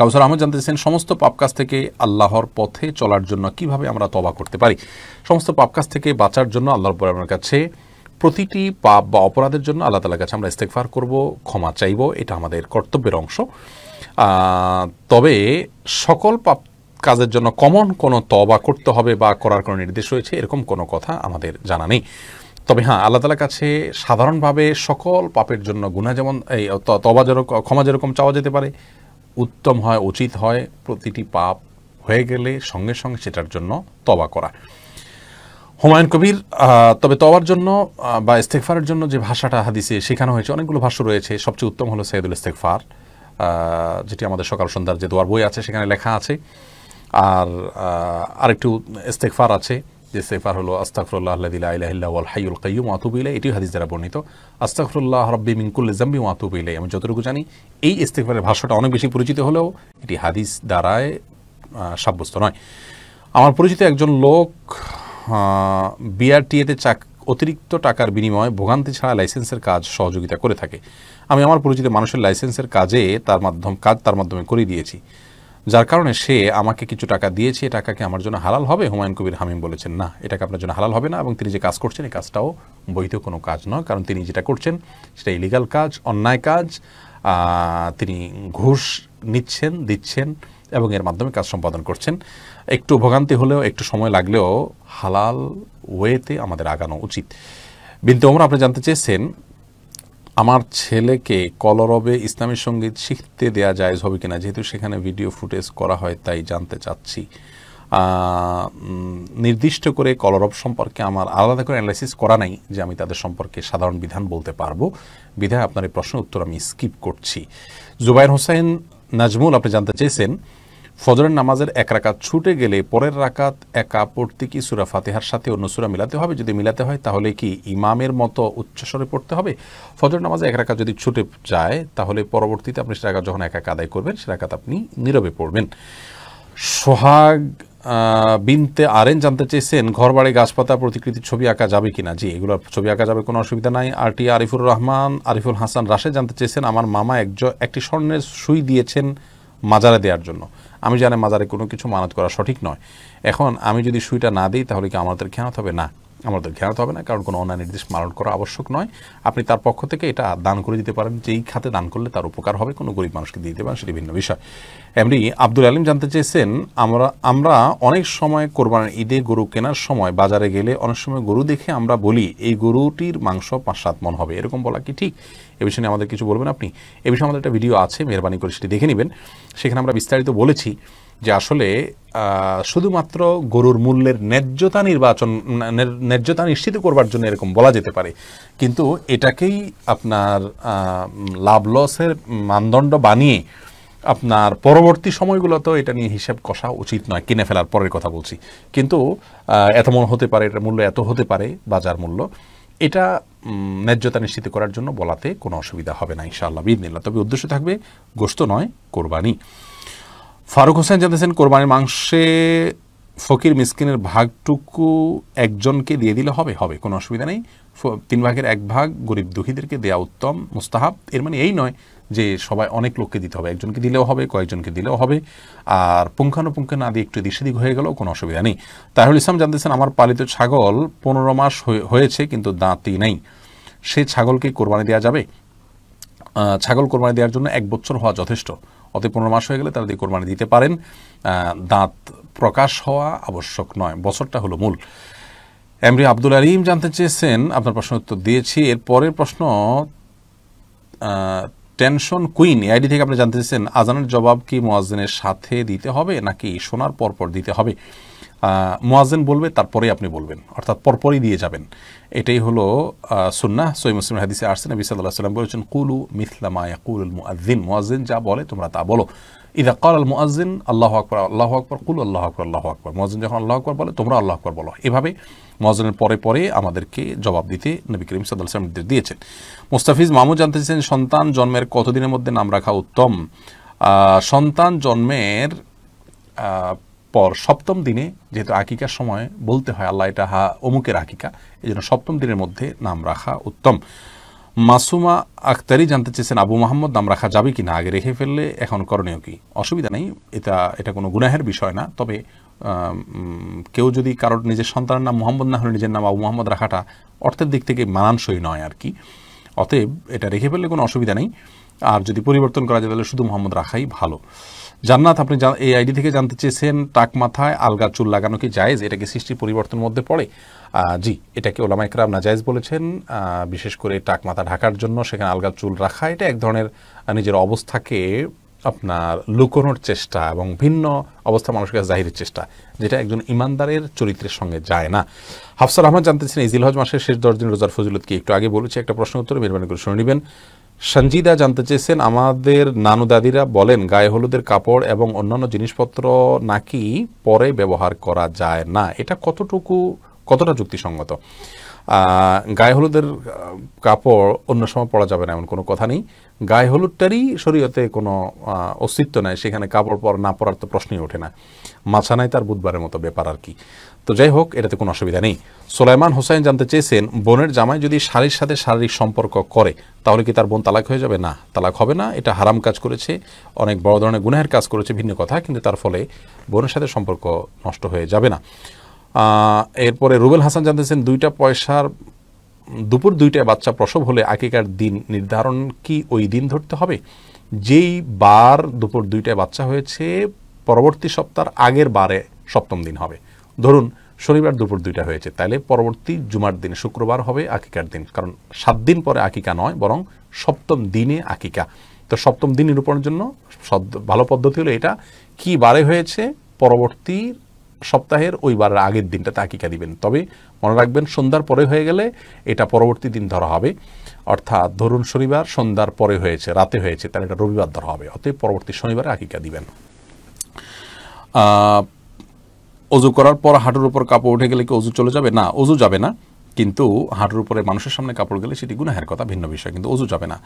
কাউসার আহমদ জানতে চাইছেন সমস্ত পাপকাজ থেকে আল্লাহর পথে চলার জন্য কিভাবে আমরা তবা করতে পারি সমস্ত পাপকাজ থেকে বাঁচার জন্য আল্লাহর পরে আমার কাছে প্রতিটি পাপ বা অপরাধের জন্য আল্লাহ তালার কাছে আমরা ইস্তেকফার করব ক্ষমা চাইব এটা আমাদের কর্তব্যের অংশ তবে সকল পাপ কাজের জন্য কমন কোনো তবা করতে হবে বা করার কোনো নির্দেশ রয়েছে এরকম কোনো কথা আমাদের জানা নেই তবে হ্যাঁ আল্লাহ তালার কাছে সাধারণভাবে সকল পাপের জন্য গুণা যেমন এই তবা যেরকম ক্ষমা যেরকম চাওয়া যেতে পারে উত্তম হয় উচিত হয় প্রতিটি পাপ হয়ে গেলে সঙ্গে সঙ্গে সেটার জন্য তবা করা হুমায়ুন কবির তবে তবার জন্য বা ইস্তেকফারের জন্য যে ভাষাটা হাদিসে শেখানো হয়েছে অনেকগুলো ভাষ্য রয়েছে সবচেয়ে উত্তম হলো সৈয়দুল ইস্তেকফার যেটি আমাদের সকাল সন্ধ্যার যে দোয়ার বই আছে সেখানে লেখা আছে আর আরেকটু ইস্তেকফার আছে যে সেফার হলো আস্তাকফরুল্লাহ আল্লাহ হাইউল কাইম ওয়াতুব ইলাই এটি হাদিস দ্বারা বর্ণিত আস্তাকরুল্লাহ রব্বি মিঙ্কুল্লি জাম্বি ওয়াতুব ইলাই আমি যতটুকু জানি এই ইস্তেকফারের ভাষ্যটা অনেক বেশি পরিচিত হলেও এটি হাদিস দ্বারায় সাব্যস্ত নয় আমার পরিচিত একজন লোক বিআরটিএতে চাক অতিরিক্ত টাকার বিনিময়ে ভোগান্তি ছাড়া লাইসেন্সের কাজ সহযোগিতা করে থাকে আমি আমার পরিচিত মানুষের লাইসেন্সের কাজে তার মাধ্যম কাজ তার মাধ্যমে করে দিয়েছি যার কারণে সে আমাকে কিছু টাকা দিয়েছে টাকাকে আমার জন্য হালাল হবে হুমায়ুন কবির হামিম বলেছেন না এটাকে আপনার জন্য হালাল হবে না এবং তিনি যে কাজ করছেন এই কাজটাও বৈধ কোনো কাজ নয় কারণ তিনি যেটা করছেন সেটা ইলিগাল কাজ অন্যায় কাজ তিনি ঘুষ নিচ্ছেন দিচ্ছেন এবং এর মাধ্যমে কাজ সম্পাদন করছেন একটু ভোগান্তি হলেও একটু সময় লাগলেও হালাল ওয়েতে আমাদের আগানো উচিত বিন্তু ওমর আপনি জানতে চেয়েছেন আমার ছেলেকে কলরবে ইসলামী সঙ্গীত শিখতে দেয়া যায় হবে কিনা যেহেতু সেখানে ভিডিও ফুটেজ করা হয় তাই জানতে চাচ্ছি নির্দিষ্ট করে কলরব সম্পর্কে আমার আলাদা করে অ্যানালাইসিস করা নাই যে আমি তাদের সম্পর্কে সাধারণ বিধান বলতে পারবো বিধায় আপনার এই প্রশ্নের উত্তর আমি স্কিপ করছি জুবাইর হোসেন নাজমুল আপনি জানতে চেয়েছেন ফজরের নামাজের এক রাকাত ছুটে গেলে পরের রাকাত একা পড়তে কি সুরা ফাতেহার সাথে অন্য সুরা মিলাতে হবে যদি মিলাতে হয় তাহলে কি ইমামের মতো উচ্চস্বরে পড়তে হবে ফজরের নামাজে এক রাকাত যদি ছুটে যায় তাহলে পরবর্তীতে আপনি সে রাকাত যখন একা আদায় করবেন সে রাকাত আপনি নীরবে পড়বেন সোহাগ বিনতে আরেন জানতে চেয়েছেন ঘর বাড়ি গাছপাতা প্রতিকৃতির ছবি আঁকা যাবে কিনা জি এগুলো ছবি আঁকা যাবে কোনো অসুবিধা নাই আর টি আরিফুর রহমান আরিফুল হাসান রাশে জানতে চেয়েছেন আমার মামা একজ একটি স্বর্ণের সুই দিয়েছেন মাজারে দেওয়ার জন্য আমি জানি মাজারে কোনো কিছু মানত করা সঠিক নয় এখন আমি যদি সুইটা না দিই তাহলে কি আমাদের খেয়ানত হবে না আমাদের ঘেরাতে হবে না কারণ কোনো অন্য নির্দেশ মারণ করা আবশ্যক নয় আপনি তার পক্ষ থেকে এটা দান করে দিতে পারেন যেই খাতে দান করলে তার উপকার হবে কোনো গরিব মানুষকে দিয়ে দিতে পারেন সেটি ভিন্ন বিষয় এমনি আব্দুল আলিম জানতে চেয়েছেন আমরা আমরা অনেক সময় কোরবানের ঈদে গরু কেনার সময় বাজারে গেলে অনেক সময় গরু দেখে আমরা বলি এই গরুটির মাংস পাঁচ সাত মন হবে এরকম বলা কি ঠিক এ বিষয়ে আমাদের কিছু বলবেন আপনি এ বিষয়ে আমাদের একটা ভিডিও আছে মেহরবানি করে সেটি দেখে নেবেন সেখানে আমরা বিস্তারিত বলেছি যে আসলে শুধুমাত্র গরুর মূল্যের ন্যায্যতা নির্বাচন ন্যায্যতা নিশ্চিত করবার জন্য এরকম বলা যেতে পারে কিন্তু এটাকেই আপনার লাভ লসের মানদণ্ড বানিয়ে আপনার পরবর্তী সময়গুলোতেও এটা নিয়ে হিসাব কষা উচিত নয় কিনে ফেলার পরের কথা বলছি কিন্তু এত মন হতে পারে এটার মূল্য এত হতে পারে বাজার মূল্য এটা ন্যায্যতা নিশ্চিত করার জন্য বলাতে কোনো অসুবিধা হবে না ইনশাআল্লাহ বিদিনিল্লা তবে উদ্দেশ্য থাকবে গোস্ত নয় কোরবানি ফারুক হোসেন জানতেছেন কোরবানির মাংসে ফকির মিসকিনের ভাগটুকু একজনকে দিয়ে দিলে হবে হবে কোনো অসুবিধা নেই তিন ভাগের এক ভাগ গরিব দুঃখীদেরকে দেওয়া উত্তম মুস্তাহাব এর মানে এই নয় যে সবাই অনেক লোককে দিতে হবে একজনকে দিলেও হবে কয়েকজনকে দিলেও হবে আর পুঙ্খানুপুঙ্খে না দিয়ে একটু দিক হয়ে গেলেও কোনো অসুবিধা নেই তাহলে ইসলাম জানতেছেন আমার পালিত ছাগল পনেরো মাস হয়েছে কিন্তু দাঁতই নেই সে ছাগলকে কোরবানি দেওয়া যাবে ছাগল কোরবানি দেওয়ার জন্য এক বছর হওয়া যথেষ্ট অতএব পনেরো মাস হয়ে গেলে তারা যদি কোরবানি দিতে পারেন দাঁত প্রকাশ হওয়া আবশ্যক নয় বছরটা হলো মূল এমরি আব্দুল আলিম জানতে চেয়েছেন আপনার প্রশ্ন উত্তর দিয়েছি এর পরের প্রশ্ন টেনশন কুইন এআইডি থেকে আপনি জানতে চেয়েছেন আজানের জবাব কি মোয়াজিনের সাথে দিতে হবে নাকি শোনার পরপর দিতে হবে মোয়াজেন বলবে তারপরে আপনি বলবেন অর্থাৎ পরপরই দিয়ে যাবেন এটাই হলো সুন্না সৈম মুসলিম হাদিসে আর্সে নবী সাল্লাহ সাল্লাম বলেছেন কুলু মিথলামা কুলুল মুআজিন মোয়াজিন যা বলে তোমরা তা বলো ইদা কল আল মুআজিন আল্লাহ আকবর আল্লাহ আকবর কুল আল্লাহ আকবর আল্লাহ আকবর মোয়াজিন যখন আল্লাহ আকবর বলে তোমরা আল্লাহ আকবর বলো এভাবে মোয়াজনের পরে পরে আমাদেরকে জবাব দিতে নবী করিম সাল্লাহ সাল্লাম নির্দেশ দিয়েছেন মুস্তাফিজ মামু জানতে চেয়েছেন সন্তান জন্মের কতদিনের মধ্যে নাম রাখা উত্তম সন্তান জন্মের পর সপ্তম দিনে যেহেতু আকিকার সময় বলতে হয় আল্লাহ এটা হা অমুকের আকিকা এই জন্য সপ্তম দিনের মধ্যে নাম রাখা উত্তম মাসুমা আক্তারই জানতে চেয়েছেন আবু মোহাম্মদ নাম রাখা যাবে কি না আগে রেখে ফেললে এখন করণীয় কি অসুবিধা নেই এটা এটা কোনো গুনাহের বিষয় না তবে কেউ যদি কারোর নিজের সন্তানের নাম মোহাম্মদ না হলে নিজের নাম আবু মোহাম্মদ রাখাটা অর্থের দিক থেকে মানানসই নয় আর কি অতএব এটা রেখে ফেললে কোনো অসুবিধা নেই আর যদি পরিবর্তন করা যায় তাহলে শুধু মোহাম্মদ রাখাই ভালো জান্নাত আপনি এই আইডি থেকে জানতে চেয়েছেন টাক মাথায় আলগা চুল লাগানো কি জায়েজ এটাকে সৃষ্টির পরিবর্তনের মধ্যে পড়ে জি এটাকে ওলামা না জায়েজ বলেছেন বিশেষ করে টাক মাথা ঢাকার জন্য সেখানে আলগা চুল রাখা এটা এক ধরনের নিজের অবস্থাকে আপনার লুকোনোর চেষ্টা এবং ভিন্ন অবস্থা মানুষের জাহিরের চেষ্টা যেটা একজন ইমানদারের চরিত্রের সঙ্গে যায় না হাফসার রহমান জানতেছেন এই জিলহজ মাসের শেষ দশ দিন রোজার ফজিলতকে কি একটু আগে বলেছি একটা প্রশ্ন উত্তর মেহরবানি করে শুনে নেবেন সঞ্জিদা জানতে চেয়েছেন আমাদের নানু দাদিরা বলেন গায়ে হলুদের কাপড় এবং অন্যান্য জিনিসপত্র নাকি পরে ব্যবহার করা যায় না এটা কতটুকু কতটা যুক্তিসঙ্গত গায়ে হলুদের কাপড় অন্য সময় পরা যাবে না এমন কোনো কথা নেই গায়ে হলুদটারই শরীয়তে কোনো অস্তিত্ব নেই সেখানে কাপড় পর না পরার তো প্রশ্নই ওঠে না মাছানায় তার বুধবারের মতো ব্যাপার আর কি তো যাই হোক এটাতে কোনো অসুবিধা নেই সোলাইমান হোসাইন জানতে চেয়েছেন বোনের জামাই যদি শাড়ির সাথে শারীরিক সম্পর্ক করে তাহলে কি তার বোন তালাক হয়ে যাবে না তালাক হবে না এটা হারাম কাজ করেছে অনেক বড় ধরনের গুনাহের কাজ করেছে ভিন্ন কথা কিন্তু তার ফলে বোনের সাথে সম্পর্ক নষ্ট হয়ে যাবে না এরপরে রুবেল হাসান জানতেছেন দুইটা পয়সার দুপুর দুইটায় বাচ্চা প্রসব হলে আকিকার দিন নির্ধারণ কি ওই দিন ধরতে হবে যেই বার দুপুর দুইটায় বাচ্চা হয়েছে পরবর্তী সপ্তাহ আগের বারে সপ্তম দিন হবে ধরুন শনিবার দুপুর দুইটা হয়েছে তাহলে পরবর্তী জুমার দিন শুক্রবার হবে আকিকার দিন কারণ সাত দিন পরে আকিকা নয় বরং সপ্তম দিনে আকিকা তো সপ্তম দিন নিরূপণের জন্য ভালো পদ্ধতি হলো এটা কি বারে হয়েছে পরবর্তী সপ্তাহের ওই বারের আগের দিনটা তাকিকা দিবেন তবে মনে রাখবেন সন্ধ্যার পরে হয়ে গেলে এটা পরবর্তী দিন ধরা হবে অর্থাৎ ধরুন শনিবার সন্ধ্যার পরে হয়েছে রাতে হয়েছে তাহলে এটা রবিবার ধরা হবে অতএব পরবর্তী শনিবারে আকিকা দিবেন অজু করার পর হাঁটুর উপর কাপড় উঠে গেলে কি অজু চলে যাবে না অজু যাবে না কিন্তু হাঁটুর উপরে মানুষের সামনে কাপড় গেলে সেটি গুনাহের কথা ভিন্ন বিষয় কিন্তু অজু যাবে না